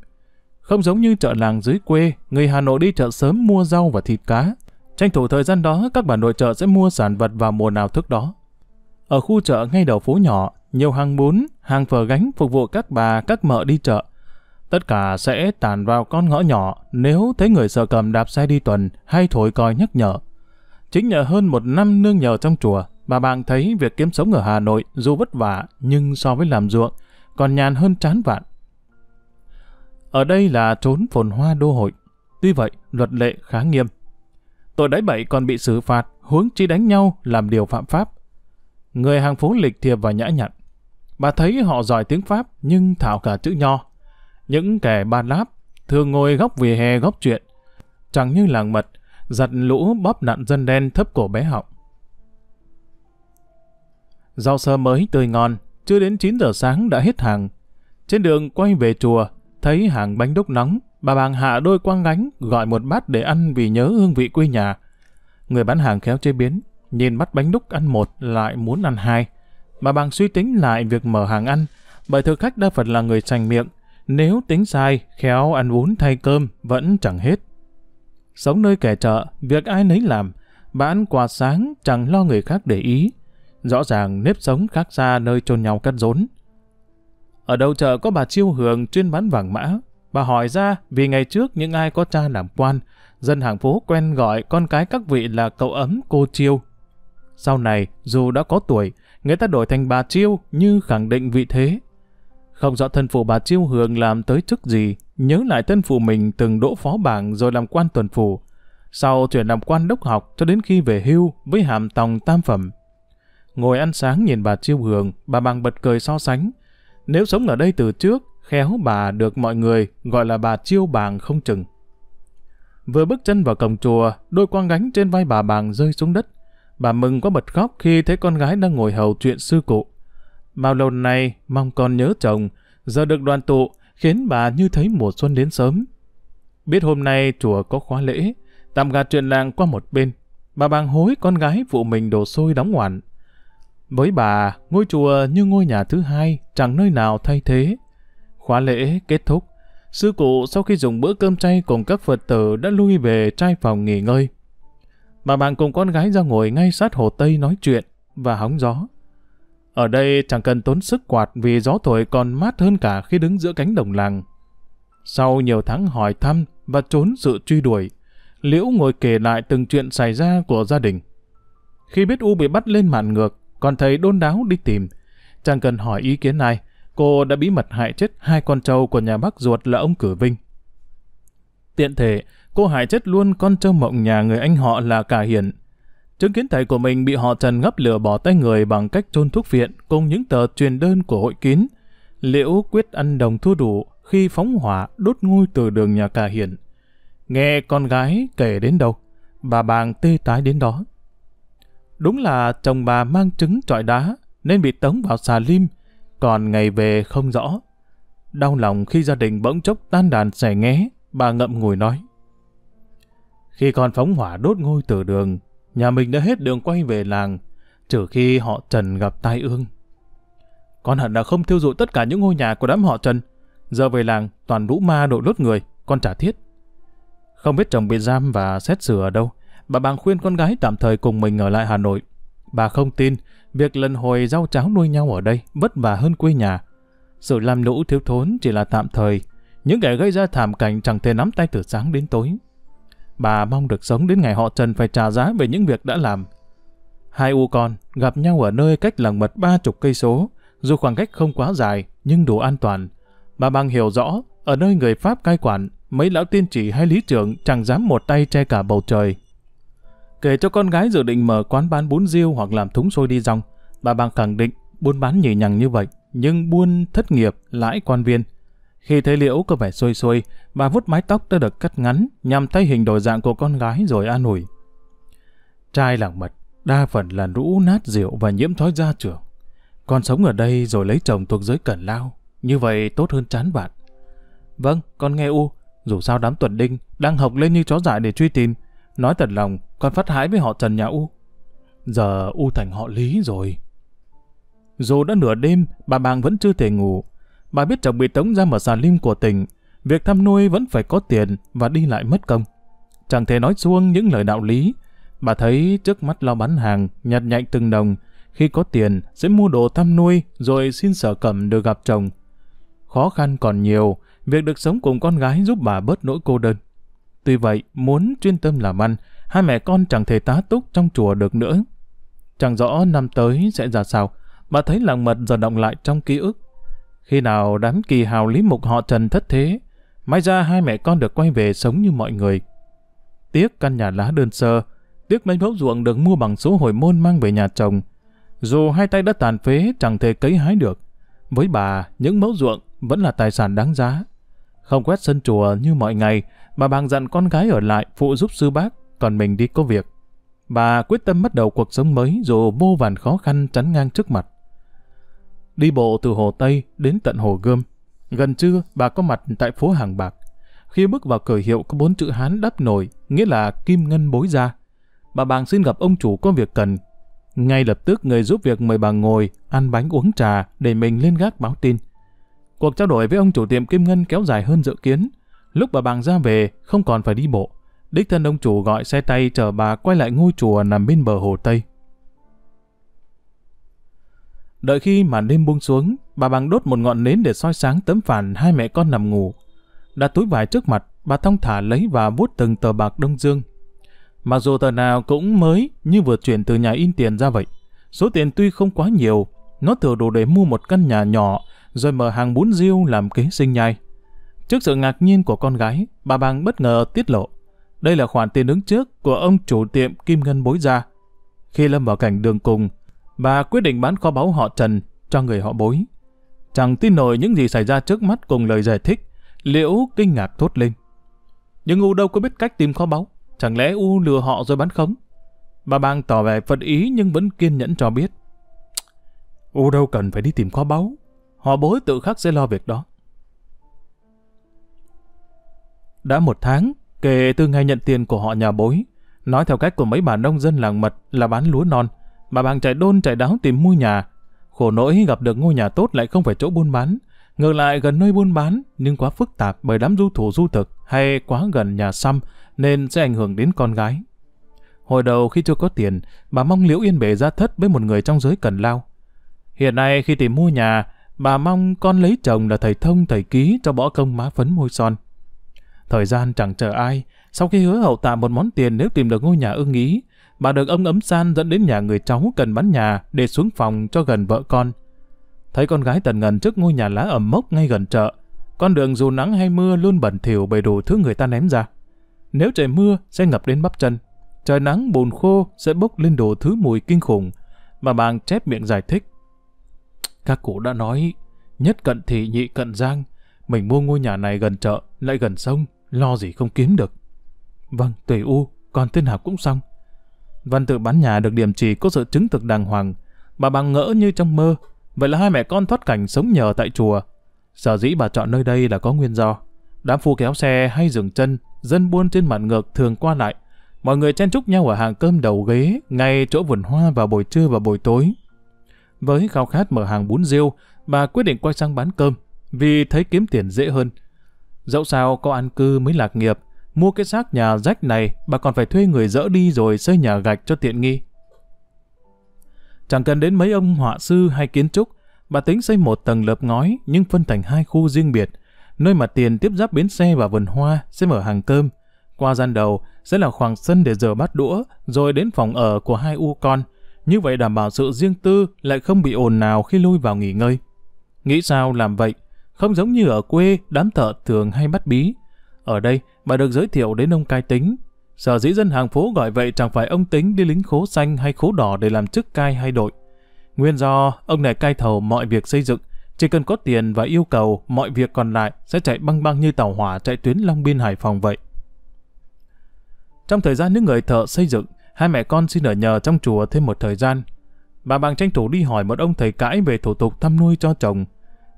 không giống như chợ làng dưới quê, người Hà Nội đi chợ sớm mua rau và thịt cá. Tranh thủ thời gian đó, các bà nội chợ sẽ mua sản vật vào mùa nào thức đó. Ở khu chợ ngay đầu phố nhỏ, nhiều hàng bún, hàng phở gánh phục vụ các bà, các mợ đi chợ. Tất cả sẽ tàn vào con ngõ nhỏ nếu thấy người sợ cầm đạp xe đi tuần hay thổi còi nhắc nhở. Chính nhờ hơn một năm nương nhờ trong chùa, bà bạn thấy việc kiếm sống ở Hà Nội dù vất vả nhưng so với làm ruộng còn nhàn hơn chán vạn. Ở đây là trốn phồn hoa đô hội. Tuy vậy, luật lệ khá nghiêm. Tội đáy bậy còn bị xử phạt, huống chi đánh nhau làm điều phạm pháp. Người hàng phố lịch thiệp và nhã nhặn. Bà thấy họ giỏi tiếng Pháp nhưng thảo cả chữ nho. Những kẻ ba láp thường ngồi góc vỉa hè góc chuyện. Chẳng như làng mật, giặt lũ bóp nạn dân đen thấp cổ bé họng. Rau sơ mới tươi ngon, chưa đến 9 giờ sáng đã hết hàng. Trên đường quay về chùa, Thấy hàng bánh đúc nóng, bà bàng hạ đôi quang gánh, gọi một bát để ăn vì nhớ hương vị quê nhà. Người bán hàng khéo chế biến, nhìn bắt bánh đúc ăn một lại muốn ăn hai. Bà bàng suy tính lại việc mở hàng ăn, bởi thực khách đa phần là người sành miệng. Nếu tính sai, khéo ăn uống thay cơm vẫn chẳng hết. Sống nơi kẻ chợ, việc ai nấy làm, bà ăn quà sáng chẳng lo người khác để ý. Rõ ràng nếp sống khác xa nơi chôn nhau cắt rốn. Ở đầu chợ có bà Chiêu Hường chuyên bán vàng mã. Bà hỏi ra vì ngày trước những ai có cha làm quan, dân hàng phố quen gọi con cái các vị là cậu ấm cô Chiêu. Sau này, dù đã có tuổi, người ta đổi thành bà Chiêu như khẳng định vị thế. Không rõ thân phụ bà Chiêu Hường làm tới chức gì, nhớ lại thân phụ mình từng đỗ phó bảng rồi làm quan tuần phủ. Sau chuyển làm quan đốc học cho đến khi về hưu với hàm tòng tam phẩm. Ngồi ăn sáng nhìn bà Chiêu Hường, bà bằng bật cười so sánh. Nếu sống ở đây từ trước, khéo bà được mọi người gọi là bà chiêu bàng không chừng. Vừa bước chân vào cổng chùa, đôi quang gánh trên vai bà bàng rơi xuống đất. Bà mừng có bật khóc khi thấy con gái đang ngồi hầu chuyện sư cụ. Bao lâu nay mong con nhớ chồng, giờ được đoàn tụ khiến bà như thấy mùa xuân đến sớm. Biết hôm nay chùa có khóa lễ, tạm gạt chuyện làng qua một bên. Bà bàng hối con gái phụ mình đổ xôi đóng ngoạn với bà, ngôi chùa như ngôi nhà thứ hai, chẳng nơi nào thay thế. Khóa lễ kết thúc, sư cụ sau khi dùng bữa cơm chay cùng các Phật tử đã lui về trai phòng nghỉ ngơi. Bà bạn cùng con gái ra ngồi ngay sát hồ Tây nói chuyện và hóng gió. Ở đây chẳng cần tốn sức quạt vì gió thổi còn mát hơn cả khi đứng giữa cánh đồng làng. Sau nhiều tháng hỏi thăm và trốn sự truy đuổi, Liễu ngồi kể lại từng chuyện xảy ra của gia đình. Khi biết U bị bắt lên mạn ngược, còn thầy đôn đáo đi tìm. Chẳng cần hỏi ý kiến ai, cô đã bí mật hại chết hai con trâu của nhà bác ruột là ông Cử Vinh. Tiện thể, cô hại chết luôn con trâu mộng nhà người anh họ là Cả Hiển. Chứng kiến thầy của mình bị họ Trần ngấp lửa bỏ tay người bằng cách chôn thuốc viện cùng những tờ truyền đơn của hội kín. Liễu quyết ăn đồng thua đủ khi phóng hỏa đốt ngôi từ đường nhà Cả Hiển. Nghe con gái kể đến đâu, bà bàng tê tái đến đó. Đúng là chồng bà mang trứng trọi đá nên bị tống vào xà lim, còn ngày về không rõ. Đau lòng khi gia đình bỗng chốc tan đàn xẻ nghé, bà ngậm ngùi nói. Khi con phóng hỏa đốt ngôi tử đường, nhà mình đã hết đường quay về làng, trừ khi họ Trần gặp tai ương. Con hận đã không thiêu dụi tất cả những ngôi nhà của đám họ Trần. Giờ về làng, toàn lũ ma đội lốt người, con trả thiết. Không biết chồng bị giam và xét xử ở đâu, bà Bàng khuyên con gái tạm thời cùng mình ở lại Hà Nội. Bà không tin, việc lần hồi rau cháo nuôi nhau ở đây vất vả hơn quê nhà. Sự làm lũ thiếu thốn chỉ là tạm thời, những kẻ gây ra thảm cảnh chẳng thể nắm tay từ sáng đến tối. Bà mong được sống đến ngày họ Trần phải trả giá về những việc đã làm. Hai u con gặp nhau ở nơi cách làng mật ba chục cây số, dù khoảng cách không quá dài nhưng đủ an toàn. Bà Bàng hiểu rõ, ở nơi người Pháp cai quản, mấy lão tiên chỉ hay lý trưởng chẳng dám một tay che cả bầu trời Kể cho con gái dự định mở quán bán bún riêu hoặc làm thúng xôi đi rong, bà bằng khẳng định buôn bán nhì nhằng như vậy, nhưng buôn thất nghiệp, lãi quan viên. Khi thấy Liễu có vẻ xôi xôi, bà vuốt mái tóc đã được cắt ngắn nhằm thay hình đổi dạng của con gái rồi an ủi. Trai làng mật, đa phần là rũ nát rượu và nhiễm thói gia trưởng. Con sống ở đây rồi lấy chồng thuộc giới cẩn lao, như vậy tốt hơn chán bạn. Vâng, con nghe U, dù sao đám tuần đinh đang học lên như chó dại để truy tìm, Nói thật lòng, con phát hãi với họ Trần nhà U. Giờ U thành họ Lý rồi. Dù đã nửa đêm, bà Bàng vẫn chưa thể ngủ. Bà biết chồng bị tống ra mở xà lim của tỉnh. Việc thăm nuôi vẫn phải có tiền và đi lại mất công. Chẳng thể nói xuông những lời đạo lý. Bà thấy trước mắt lo bán hàng, nhặt nhạnh từng đồng. Khi có tiền, sẽ mua đồ thăm nuôi rồi xin sở cẩm được gặp chồng. Khó khăn còn nhiều, việc được sống cùng con gái giúp bà bớt nỗi cô đơn. Tuy vậy, muốn chuyên tâm làm ăn, hai mẹ con chẳng thể tá túc trong chùa được nữa. Chẳng rõ năm tới sẽ ra sao, bà thấy làng mật dần động lại trong ký ức. Khi nào đám kỳ hào lý mục họ trần thất thế, may ra hai mẹ con được quay về sống như mọi người. Tiếc căn nhà lá đơn sơ, tiếc mấy mẫu ruộng được mua bằng số hồi môn mang về nhà chồng. Dù hai tay đã tàn phế chẳng thể cấy hái được, với bà những mẫu ruộng vẫn là tài sản đáng giá không quét sân chùa như mọi ngày, bà bàng dặn con gái ở lại phụ giúp sư bác, còn mình đi có việc. Bà quyết tâm bắt đầu cuộc sống mới dù vô vàn khó khăn chắn ngang trước mặt. Đi bộ từ Hồ Tây đến tận Hồ Gươm. Gần trưa, bà có mặt tại phố Hàng Bạc. Khi bước vào cửa hiệu có bốn chữ Hán đắp nổi, nghĩa là kim ngân bối ra. Bà bàng xin gặp ông chủ có việc cần. Ngay lập tức người giúp việc mời bà ngồi, ăn bánh uống trà để mình lên gác báo tin. Cuộc trao đổi với ông chủ tiệm Kim Ngân kéo dài hơn dự kiến. Lúc bà Bàng ra về, không còn phải đi bộ. Đích thân ông chủ gọi xe tay chở bà quay lại ngôi chùa nằm bên bờ hồ Tây. Đợi khi màn đêm buông xuống, bà Bằng đốt một ngọn nến để soi sáng tấm phản hai mẹ con nằm ngủ. Đặt túi vải trước mặt, bà thong thả lấy và vuốt từng tờ bạc đông dương. Mặc dù tờ nào cũng mới như vừa chuyển từ nhà in tiền ra vậy. Số tiền tuy không quá nhiều, nó thừa đủ để mua một căn nhà nhỏ rồi mở hàng bún riêu làm kế sinh nhai. Trước sự ngạc nhiên của con gái, bà Bằng bất ngờ tiết lộ, đây là khoản tiền ứng trước của ông chủ tiệm Kim Ngân Bối Gia. Khi lâm vào cảnh đường cùng, bà quyết định bán kho báu họ Trần cho người họ bối. Chẳng tin nổi những gì xảy ra trước mắt cùng lời giải thích, Liễu kinh ngạc thốt lên. Nhưng U đâu có biết cách tìm kho báu, chẳng lẽ U lừa họ rồi bán khống? Bà Bang tỏ vẻ phật ý nhưng vẫn kiên nhẫn cho biết. U đâu cần phải đi tìm kho báu, Họ bối tự khắc sẽ lo việc đó. Đã một tháng, kể từ ngày nhận tiền của họ nhà bối, nói theo cách của mấy bà nông dân làng mật là bán lúa non, bà bằng chạy đôn chạy đáo tìm mua nhà. Khổ nỗi gặp được ngôi nhà tốt lại không phải chỗ buôn bán, ngược lại gần nơi buôn bán nhưng quá phức tạp bởi đám du thủ du thực hay quá gần nhà xăm nên sẽ ảnh hưởng đến con gái. Hồi đầu khi chưa có tiền, bà mong Liễu Yên Bể ra thất với một người trong giới cần lao. Hiện nay khi tìm mua nhà, bà mong con lấy chồng là thầy thông thầy ký cho bỏ công má phấn môi son. Thời gian chẳng chờ ai, sau khi hứa hậu tạ một món tiền nếu tìm được ngôi nhà ưng ý, bà được ông ấm san dẫn đến nhà người cháu cần bán nhà để xuống phòng cho gần vợ con. Thấy con gái tần ngần trước ngôi nhà lá ẩm mốc ngay gần chợ, con đường dù nắng hay mưa luôn bẩn thỉu bày đủ thứ người ta ném ra. Nếu trời mưa sẽ ngập đến bắp chân, trời nắng bùn khô sẽ bốc lên đồ thứ mùi kinh khủng mà bà chép miệng giải thích các cụ đã nói, nhất cận thị nhị cận giang, mình mua ngôi nhà này gần chợ, lại gần sông, lo gì không kiếm được. Vâng, tùy u, còn tên học cũng xong. Văn tự bán nhà được điểm trì có sự chứng thực đàng hoàng, bà bằng ngỡ như trong mơ, vậy là hai mẹ con thoát cảnh sống nhờ tại chùa. Sở dĩ bà chọn nơi đây là có nguyên do. Đám phu kéo xe hay dừng chân, dân buôn trên mặt ngược thường qua lại. Mọi người chen chúc nhau ở hàng cơm đầu ghế, ngay chỗ vườn hoa vào buổi trưa và buổi tối. Với khao khát mở hàng bún riêu, bà quyết định quay sang bán cơm, vì thấy kiếm tiền dễ hơn. Dẫu sao có ăn cư mới lạc nghiệp, mua cái xác nhà rách này bà còn phải thuê người dỡ đi rồi xây nhà gạch cho tiện nghi. Chẳng cần đến mấy ông họa sư hay kiến trúc, bà tính xây một tầng lợp ngói nhưng phân thành hai khu riêng biệt, nơi mà tiền tiếp giáp bến xe và vườn hoa sẽ mở hàng cơm. Qua gian đầu sẽ là khoảng sân để rửa bát đũa, rồi đến phòng ở của hai u con – như vậy đảm bảo sự riêng tư lại không bị ồn nào khi lui vào nghỉ ngơi. Nghĩ sao làm vậy? Không giống như ở quê, đám thợ thường hay bắt bí. Ở đây, bà được giới thiệu đến ông cai tính. Sở dĩ dân hàng phố gọi vậy chẳng phải ông tính đi lính khố xanh hay khố đỏ để làm chức cai hay đội. Nguyên do ông này cai thầu mọi việc xây dựng, chỉ cần có tiền và yêu cầu, mọi việc còn lại sẽ chạy băng băng như tàu hỏa chạy tuyến Long Biên Hải Phòng vậy. Trong thời gian những người thợ xây dựng, Hai mẹ con xin ở nhờ trong chùa thêm một thời gian. Bà bằng tranh thủ đi hỏi một ông thầy cãi về thủ tục thăm nuôi cho chồng.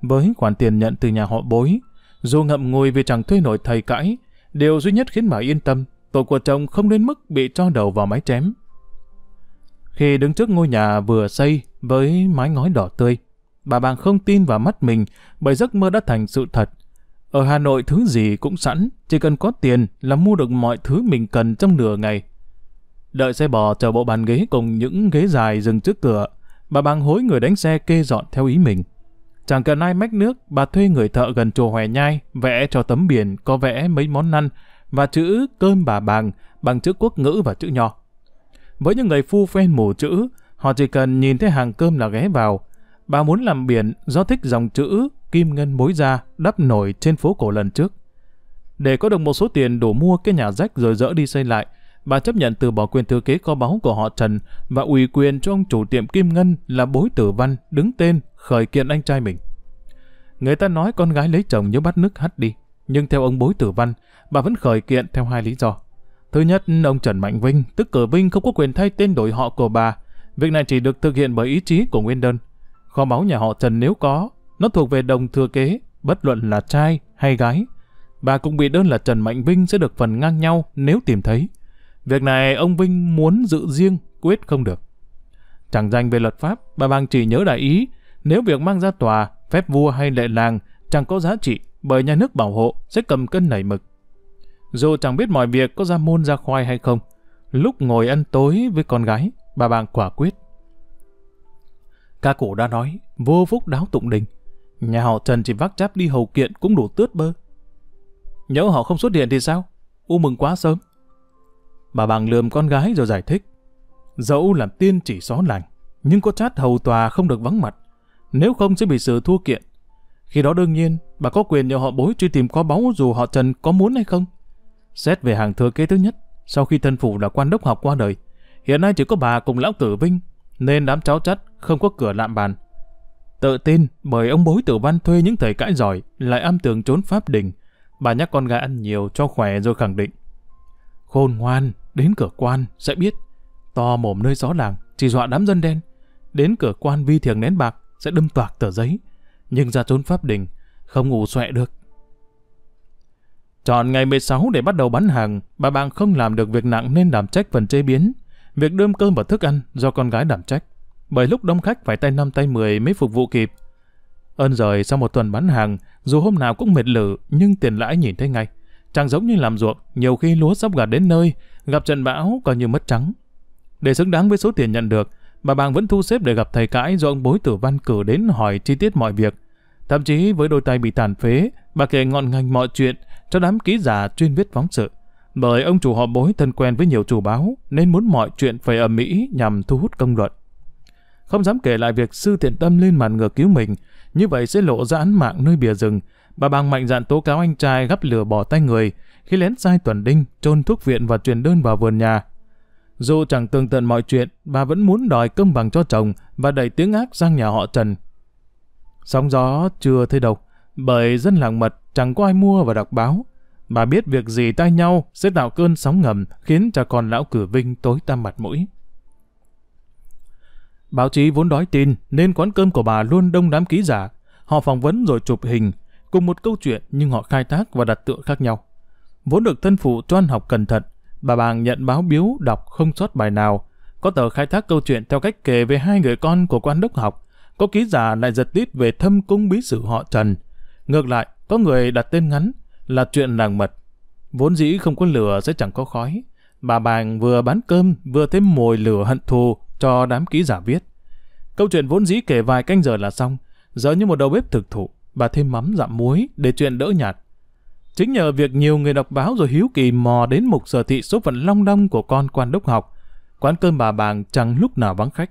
Với khoản tiền nhận từ nhà họ bối, dù ngậm ngùi vì chẳng thuê nổi thầy cãi, điều duy nhất khiến bà yên tâm, tội của chồng không đến mức bị cho đầu vào mái chém. Khi đứng trước ngôi nhà vừa xây với mái ngói đỏ tươi, bà bàng không tin vào mắt mình bởi giấc mơ đã thành sự thật. Ở Hà Nội thứ gì cũng sẵn, chỉ cần có tiền là mua được mọi thứ mình cần trong nửa ngày. Đợi xe bò chờ bộ bàn ghế cùng những ghế dài dừng trước cửa, bà bằng hối người đánh xe kê dọn theo ý mình. Chẳng cần ai mách nước, bà thuê người thợ gần chùa Hòe Nhai vẽ cho tấm biển có vẽ mấy món năn và chữ cơm bà bằng bằng chữ quốc ngữ và chữ nho. Với những người phu phen mù chữ, họ chỉ cần nhìn thấy hàng cơm là ghé vào. Bà muốn làm biển do thích dòng chữ kim ngân bối ra đắp nổi trên phố cổ lần trước. Để có được một số tiền đủ mua cái nhà rách rồi dỡ đi xây lại, bà chấp nhận từ bỏ quyền thừa kế kho báu của họ Trần và ủy quyền cho ông chủ tiệm Kim Ngân là bối tử văn đứng tên khởi kiện anh trai mình. Người ta nói con gái lấy chồng nhớ bắt nước hắt đi, nhưng theo ông bối tử văn, bà vẫn khởi kiện theo hai lý do. Thứ nhất, ông Trần Mạnh Vinh, tức cờ Vinh không có quyền thay tên đổi họ của bà. Việc này chỉ được thực hiện bởi ý chí của nguyên đơn. Kho báu nhà họ Trần nếu có, nó thuộc về đồng thừa kế, bất luận là trai hay gái. Bà cũng bị đơn là Trần Mạnh Vinh sẽ được phần ngang nhau nếu tìm thấy. Việc này ông Vinh muốn giữ riêng, quyết không được. Chẳng danh về luật pháp, bà Bang chỉ nhớ đại ý, nếu việc mang ra tòa, phép vua hay lệ làng chẳng có giá trị bởi nhà nước bảo hộ sẽ cầm cân nảy mực. Dù chẳng biết mọi việc có ra môn ra khoai hay không, lúc ngồi ăn tối với con gái, bà Bang quả quyết. Ca cổ đã nói, vô phúc đáo tụng đình, nhà họ Trần chỉ vác cháp đi hầu kiện cũng đủ tướt bơ. Nhớ họ không xuất hiện thì sao? U mừng quá sớm, Bà bằng lườm con gái rồi giải thích. Dẫu làm tiên chỉ xó lành, nhưng có chát hầu tòa không được vắng mặt. Nếu không sẽ bị sự thua kiện. Khi đó đương nhiên, bà có quyền nhờ họ bối truy tìm có báu dù họ Trần có muốn hay không. Xét về hàng thừa kế thứ nhất, sau khi thân phụ là quan đốc học qua đời, hiện nay chỉ có bà cùng lão tử vinh, nên đám cháu chát không có cửa lạm bàn. Tự tin bởi ông bối tử văn thuê những thầy cãi giỏi lại âm tường trốn pháp đình. Bà nhắc con gái ăn nhiều cho khỏe rồi khẳng định Khôn ngoan, đến cửa quan, sẽ biết. To mồm nơi gió làng, chỉ dọa đám dân đen. Đến cửa quan vi thiền nén bạc, sẽ đâm toạc tờ giấy. Nhưng ra trốn pháp đình, không ngủ xoẹ được. Chọn ngày 16 để bắt đầu bán hàng, bà bạn không làm được việc nặng nên đảm trách phần chế biến. Việc đơm cơm và thức ăn do con gái đảm trách. Bởi lúc đông khách phải tay năm tay 10 mới phục vụ kịp. Ơn rời sau một tuần bán hàng, dù hôm nào cũng mệt lử nhưng tiền lãi nhìn thấy ngay. Chẳng giống như làm ruộng, nhiều khi lúa sắp gặt đến nơi, gặp trận bão coi như mất trắng. Để xứng đáng với số tiền nhận được, bà Bàng vẫn thu xếp để gặp thầy cãi do ông bối tử văn cử đến hỏi chi tiết mọi việc. Thậm chí với đôi tay bị tàn phế, bà kể ngọn ngành mọi chuyện cho đám ký giả chuyên viết phóng sự. Bởi ông chủ họ bối thân quen với nhiều chủ báo nên muốn mọi chuyện phải ầm mỹ nhằm thu hút công luận. Không dám kể lại việc sư thiện tâm lên màn ngược cứu mình, như vậy sẽ lộ ra án mạng nơi bìa rừng Bà bằng mạnh dạn tố cáo anh trai gắp lửa bỏ tay người, khi lén sai tuần đinh, trôn thuốc viện và truyền đơn vào vườn nhà. Dù chẳng tường tận mọi chuyện, bà vẫn muốn đòi công bằng cho chồng và đẩy tiếng ác sang nhà họ Trần. Sóng gió chưa thấy đâu, bởi dân làng mật chẳng có ai mua và đọc báo. Bà biết việc gì tay nhau sẽ tạo cơn sóng ngầm khiến cha con lão cử vinh tối tăm mặt mũi. Báo chí vốn đói tin nên quán cơm của bà luôn đông đám ký giả. Họ phỏng vấn rồi chụp hình, cùng một câu chuyện nhưng họ khai thác và đặt tựa khác nhau. Vốn được thân phụ choan học cẩn thận, bà bàng nhận báo biếu đọc không sót bài nào. Có tờ khai thác câu chuyện theo cách kể về hai người con của quan đốc học, có ký giả lại giật tít về thâm cung bí sử họ Trần. Ngược lại, có người đặt tên ngắn là chuyện làng mật. Vốn dĩ không có lửa sẽ chẳng có khói. Bà bàng vừa bán cơm vừa thêm mồi lửa hận thù cho đám ký giả viết. Câu chuyện vốn dĩ kể vài canh giờ là xong, giờ như một đầu bếp thực thụ bà thêm mắm dặm muối để chuyện đỡ nhạt. Chính nhờ việc nhiều người đọc báo rồi hiếu kỳ mò đến mục sở thị số phận long đong của con quan đốc học, quán cơm bà bàng chẳng lúc nào vắng khách.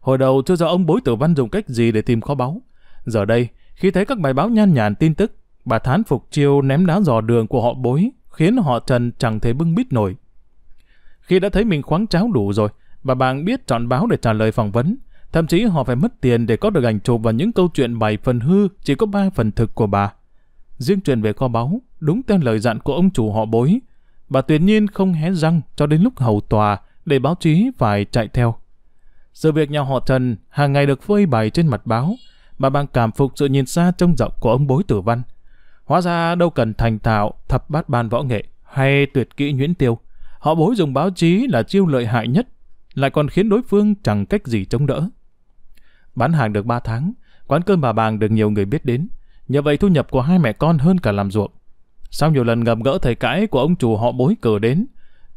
Hồi đầu chưa do ông bối tử văn dùng cách gì để tìm kho báu. Giờ đây, khi thấy các bài báo nhan nhản tin tức, bà thán phục chiêu ném đá dò đường của họ bối, khiến họ trần chẳng thể bưng bít nổi. Khi đã thấy mình khoáng cháo đủ rồi, bà bàng biết chọn báo để trả lời phỏng vấn, Thậm chí họ phải mất tiền để có được ảnh chụp và những câu chuyện bảy phần hư chỉ có ba phần thực của bà. Riêng chuyện về kho báu, đúng theo lời dặn của ông chủ họ bối, bà tuyệt nhiên không hé răng cho đến lúc hầu tòa để báo chí phải chạy theo. Sự việc nhà họ Trần hàng ngày được phơi bày trên mặt báo, bà bằng cảm phục sự nhìn xa trông rộng của ông bối tử văn. Hóa ra đâu cần thành thạo, thập bát ban võ nghệ hay tuyệt kỹ nhuyễn tiêu. Họ bối dùng báo chí là chiêu lợi hại nhất, lại còn khiến đối phương chẳng cách gì chống đỡ. Bán hàng được 3 tháng, quán cơm bà Bàng được nhiều người biết đến. Nhờ vậy thu nhập của hai mẹ con hơn cả làm ruộng. Sau nhiều lần gặp gỡ thầy cãi của ông chủ họ bối cờ đến,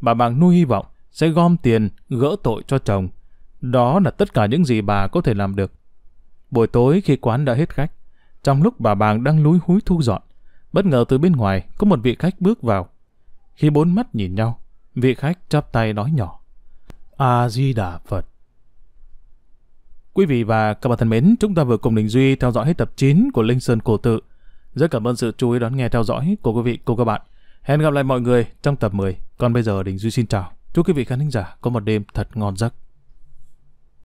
bà Bàng nuôi hy vọng sẽ gom tiền gỡ tội cho chồng. Đó là tất cả những gì bà có thể làm được. Buổi tối khi quán đã hết khách, trong lúc bà Bàng đang lúi húi thu dọn, bất ngờ từ bên ngoài có một vị khách bước vào. Khi bốn mắt nhìn nhau, vị khách chắp tay nói nhỏ. A-di-đà Phật. Quý vị và các bạn thân mến, chúng ta vừa cùng Đình Duy theo dõi hết tập 9 của Linh Sơn Cổ Tự. Rất cảm ơn sự chú ý đón nghe theo dõi của quý vị, cô các bạn. Hẹn gặp lại mọi người trong tập 10. Còn bây giờ Đình Duy xin chào. Chúc quý vị khán thính giả có một đêm thật ngon giấc.